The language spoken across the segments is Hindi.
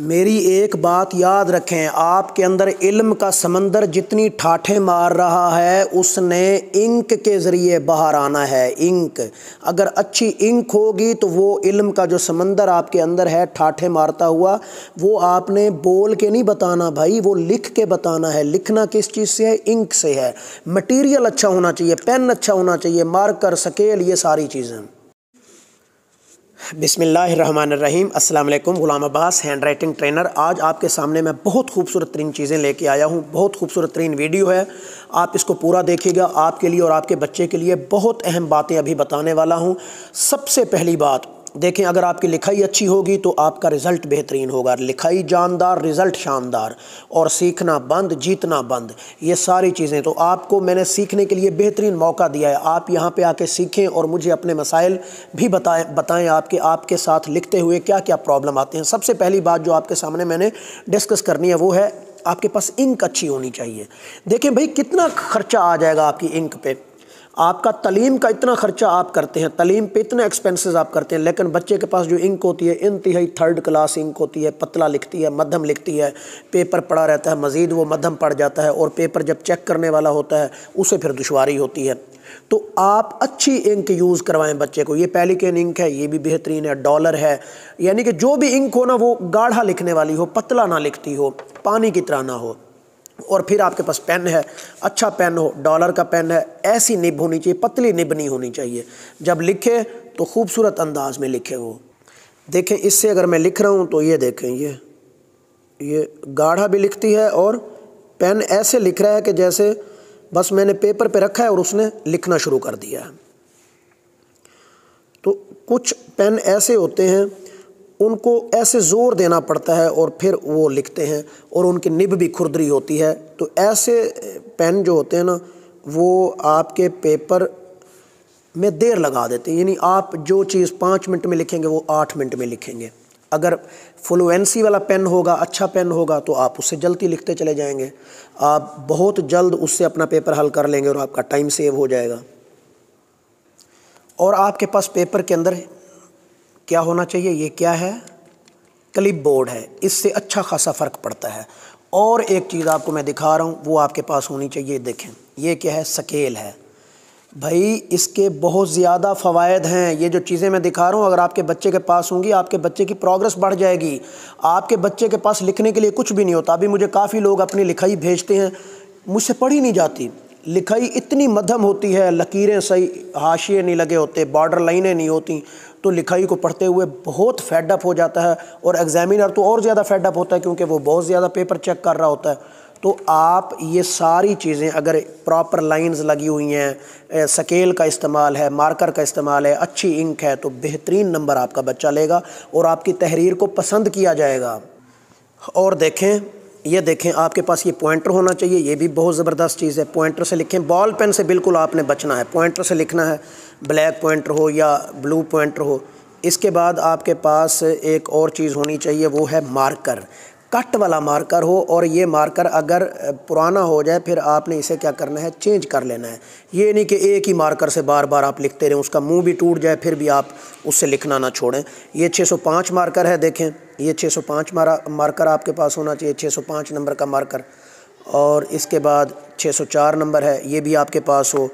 मेरी एक बात याद रखें आपके अंदर इल्म का समंदर जितनी ठाठे मार रहा है उसने इंक के ज़रिए बाहर आना है इंक अगर अच्छी इंक होगी तो वो इल्म का जो समंदर आपके अंदर है ठाठे मारता हुआ वो आपने बोल के नहीं बताना भाई वो लिख के बताना है लिखना किस चीज़ से है इंक से है मटेरियल अच्छा होना चाहिए पेन अच्छा होना चाहिए मार्कर स्केल ये सारी चीज़ें बिसमीम् अल्लाम Ghulam Abbas hand writing trainer आज आपके सामने मैं बहुत खूबसूरत तरीन चीज़ें लेके आया हूँ बहुत खूबसूरत तरीन वीडियो है आप इसको पूरा देखिएगा आपके लिए और आपके बच्चे के लिए बहुत अहम बातें अभी बताने वाला हूँ सबसे पहली बात देखें अगर आपकी लिखाई अच्छी होगी तो आपका रिज़ल्ट बेहतरीन होगा लिखाई जानदार रिज़ल्ट शानदार और सीखना बंद जीतना बंद ये सारी चीज़ें तो आपको मैंने सीखने के लिए बेहतरीन मौका दिया है आप यहाँ पे आके सीखें और मुझे अपने मसाइल भी बताएं बताएं आपके आपके साथ लिखते हुए क्या क्या प्रॉब्लम आते हैं सबसे पहली बात जो आपके सामने मैंने डिस्कस करनी है वो है आपके पास इंक अच्छी होनी चाहिए देखें भाई कितना खर्चा आ जाएगा आपकी इंक पर आपका तलीम का इतना ख़र्चा आप करते हैं तलीम पे इतने एक्सपेंसेस आप करते हैं लेकिन बच्चे के पास जो इंक होती है इंतहाई थर्ड क्लास इंक होती है पतला लिखती है मध्यम लिखती है पेपर पड़ा रहता है मज़ीद वो मध्यम पड़ जाता है और पेपर जब चेक करने वाला होता है उसे फिर दुशारी होती है तो आप अच्छी इंक यूज़ करवाएं बच्चे को ये पेलिकन इंक है ये भी बेहतरीन है डॉलर है यानी कि जो भी इंक हो ना वो गाढ़ा लिखने वाली हो पतला ना लिखती हो पानी की तरह ना हो और फिर आपके पास पेन है अच्छा पेन हो डॉलर का पेन है ऐसी निब होनी चाहिए पतली निब नहीं होनी चाहिए जब लिखे तो खूबसूरत अंदाज में लिखे वो देखें इससे अगर मैं लिख रहा हूँ तो ये देखें ये ये गाढ़ा भी लिखती है और पेन ऐसे लिख रहा है कि जैसे बस मैंने पेपर पे रखा है और उसने लिखना शुरू कर दिया है तो कुछ पेन ऐसे होते हैं उनको ऐसे ज़ोर देना पड़ता है और फिर वो लिखते हैं और उनकी निब भी खुरदरी होती है तो ऐसे पेन जो होते हैं ना वो आपके पेपर में देर लगा देते हैं यानी आप जो चीज़ पाँच मिनट में लिखेंगे वो आठ मिनट में लिखेंगे अगर फ्लुएंसी वाला पेन होगा अच्छा पेन होगा तो आप उससे जल्दी लिखते चले जाएंगे आप बहुत जल्द उससे अपना पेपर हल कर लेंगे और आपका टाइम सेव हो जाएगा और आपके पास पेपर के अंदर क्या होना चाहिए ये क्या है क्लिप बोर्ड है इससे अच्छा खासा फ़र्क पड़ता है और एक चीज़ आपको मैं दिखा रहा हूँ वो आपके पास होनी चाहिए देखें ये क्या है स्केल है भाई इसके बहुत ज़्यादा फ़वाद हैं ये जो चीज़ें मैं दिखा रहा हूँ अगर आपके बच्चे के पास होंगी आपके बच्चे की प्रोग्रेस बढ़ जाएगी आपके बच्चे के पास लिखने के लिए कुछ भी नहीं होता अभी मुझे काफ़ी लोग अपनी लिखाई भेजते हैं मुझसे पढ़ी नहीं जाती लिखाई इतनी मध्यम होती है लकीरें सही हाशिए नहीं लगे होते बॉर्डर लाइनें नहीं होती तो लिखाई को पढ़ते हुए बहुत फैडअप हो जाता है और एग्जामिनर तो और ज़्यादा फैडअप होता है क्योंकि वो बहुत ज़्यादा पेपर चेक कर रहा होता है तो आप ये सारी चीज़ें अगर प्रॉपर लाइंस लगी हुई हैं स्केल का इस्तेमाल है मार्कर का इस्तेमाल है अच्छी इंक है तो बेहतरीन नंबर आपका बच्चा लेगा और आपकी तहरीर को पसंद किया जाएगा और देखें ये देखें आपके पास ये पॉइंटर होना चाहिए ये भी बहुत ज़बरदस्त चीज़ है पॉइंटर से लिखें बॉल पेन से बिल्कुल आपने बचना है पॉइंटर से लिखना है ब्लैक पॉइंटर हो या ब्लू पॉइंटर हो इसके बाद आपके पास एक और चीज़ होनी चाहिए वो है मार्कर कट वाला मार्कर हो और ये मार्कर अगर पुराना हो जाए फिर आपने इसे क्या करना है चेंज कर लेना है ये नहीं कि एक ही मार्कर से बार बार आप लिखते रहें उसका मुंह भी टूट जाए फिर भी आप उससे लिखना ना छोड़ें ये 605 मार्कर है देखें ये 605 मारा मार्कर आपके पास होना चाहिए 605 नंबर का मार्कर और इसके बाद छः नंबर है ये भी आपके पास हो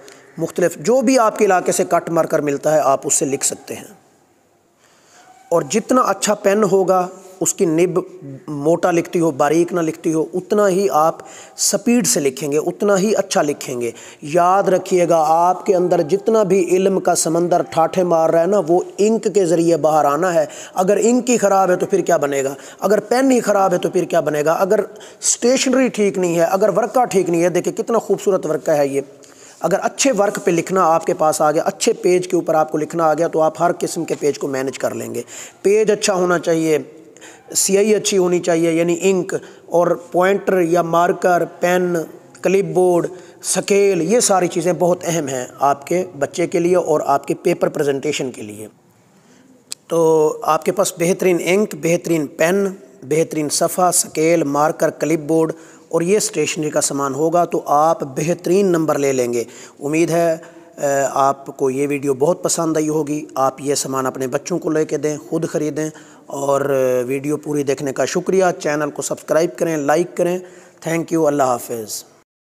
मुख्तलिफ जो भी आपके इलाके से कट मार्कर मिलता है आप उससे लिख सकते हैं और जितना अच्छा पेन होगा उसकी निब मोटा लिखती हो बारीक ना लिखती हो उतना ही आप स्पीड से लिखेंगे उतना ही अच्छा लिखेंगे याद रखिएगा आपके अंदर जितना भी इल्म का समंदर ठाठे मार रहा है ना वो इंक के ज़रिए बाहर आना है अगर इंक ही ख़राब है तो फिर क्या बनेगा अगर पेन ही ख़राब है तो फिर क्या बनेगा अगर स्टेशनरी ठीक नहीं है अगर वर्का ठीक नहीं है देखिए कितना खूबसूरत वर्का है ये अगर अच्छे वर्क पे लिखना आपके पास आ गया अच्छे पेज के ऊपर आपको लिखना आ गया तो आप हर किस्म के पेज को मैनेज कर लेंगे पेज अच्छा होना चाहिए सियाई अच्छी e होनी चाहिए यानी इंक और पॉइंटर या मार्कर पेन क्लिपबोर्ड स्केल ये सारी चीज़ें बहुत अहम हैं आपके बच्चे के लिए और आपके पेपर प्रेजेंटेशन के लिए तो आपके पास बेहतरीन इंक बेहतरीन पेन बेहतरीन सफ़ा स्केल मार्कर क्लिपबोर्ड और ये स्टेशनरी का सामान होगा तो आप बेहतरीन नंबर ले लेंगे उम्मीद है आपको ये वीडियो बहुत पसंद आई होगी आप ये सामान अपने बच्चों को लेके दें खुद ख़रीदें और वीडियो पूरी देखने का शुक्रिया चैनल को सब्सक्राइब करें लाइक करें थैंक यू अल्लाह हाफिज़